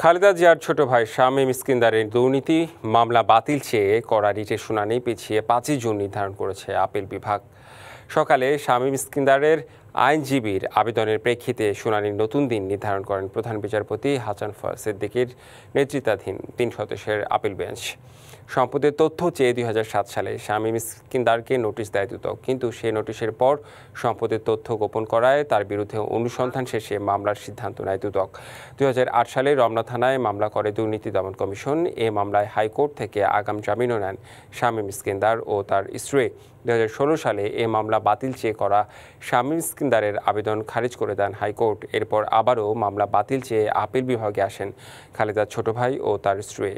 খালেদা জিয়ার ছোট ভাই শামীম ইস্কিন্দারের দুর্নীতি মামলা বাতিল চেয়ে করা রিটের শুনানি পিছিয়ে পাঁচই জুন নির্ধারণ করেছে আপিল বিভাগ সকালে শামীম ইস্কিন্দারের আইনজীবীর আবেদনের প্রেক্ষিতে শুনানির নতুন দিন নির্ধারণ করেন প্রধান বিচারপতি হাসান ফর সিদ্দিকির নেতৃত্বাধীন তিন সদস্যের আপিল বেঞ্চ সম্পদের তথ্য চেয়ে দুই সালে স্বামী মিসকিন্দারকে নোটিশ দেয় দুত কিন্তু সে নোটিশের পর সম্পদের তথ্য গোপন করায় তার বিরুদ্ধে অনুসন্ধান শেষে মামলার সিদ্ধান্ত নেয় দুদক দুই সালে রমনা থানায় মামলা করে দুর্নীতি দমন কমিশন এ মামলায় হাইকোর্ট থেকে আগাম জামিনও নেন স্বামী মিসকিন্দার ও তার স্ত্রী দুই সালে এ মামলা বাতিল চেয়ে করা শামীম তাসকিনদারের আবেদন খারিজ করে দেন হাইকোর্ট এরপর আবারও মামলা বাতিল চেয়ে আপিল বিভাগে আসেন খালেদার ছোট ভাই ও তার স্ত্রী